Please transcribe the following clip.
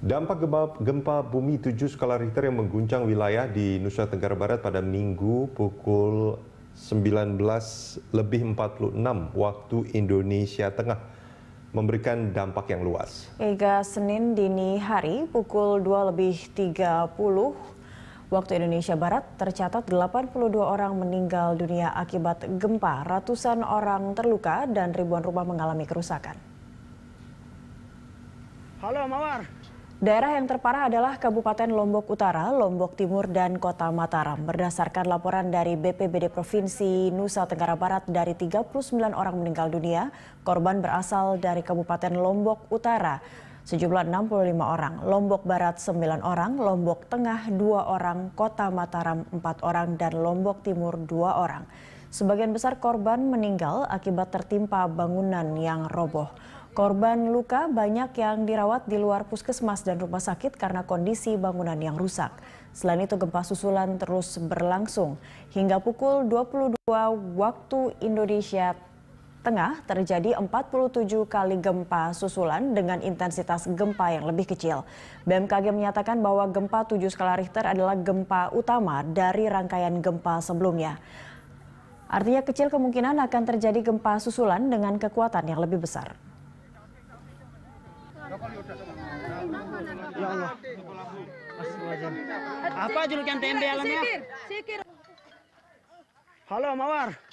Dampak gempa, gempa bumi 7 skala Richter yang mengguncang wilayah di Nusa Tenggara Barat pada Minggu pukul 19 lebih 46 waktu Indonesia Tengah memberikan dampak yang luas. Hingga Senin dini hari pukul 2 lebih 30 waktu Indonesia Barat tercatat 82 orang meninggal dunia akibat gempa, ratusan orang terluka dan ribuan rumah mengalami kerusakan. Halo Mawar, Daerah yang terparah adalah Kabupaten Lombok Utara, Lombok Timur, dan Kota Mataram. Berdasarkan laporan dari BPBD Provinsi Nusa Tenggara Barat, dari 39 orang meninggal dunia, korban berasal dari Kabupaten Lombok Utara sejumlah 65 orang, Lombok Barat 9 orang, Lombok Tengah 2 orang, Kota Mataram 4 orang, dan Lombok Timur 2 orang. Sebagian besar korban meninggal akibat tertimpa bangunan yang roboh. Korban luka banyak yang dirawat di luar puskesmas dan rumah sakit karena kondisi bangunan yang rusak. Selain itu gempa susulan terus berlangsung. Hingga pukul 22 waktu Indonesia Tengah terjadi 47 kali gempa susulan dengan intensitas gempa yang lebih kecil. BMKG menyatakan bahwa gempa 7 skala Richter adalah gempa utama dari rangkaian gempa sebelumnya. Artinya kecil kemungkinan akan terjadi gempa susulan dengan kekuatan yang lebih besar. Ya Allah. Apa julukan alamnya? Halo Mawar.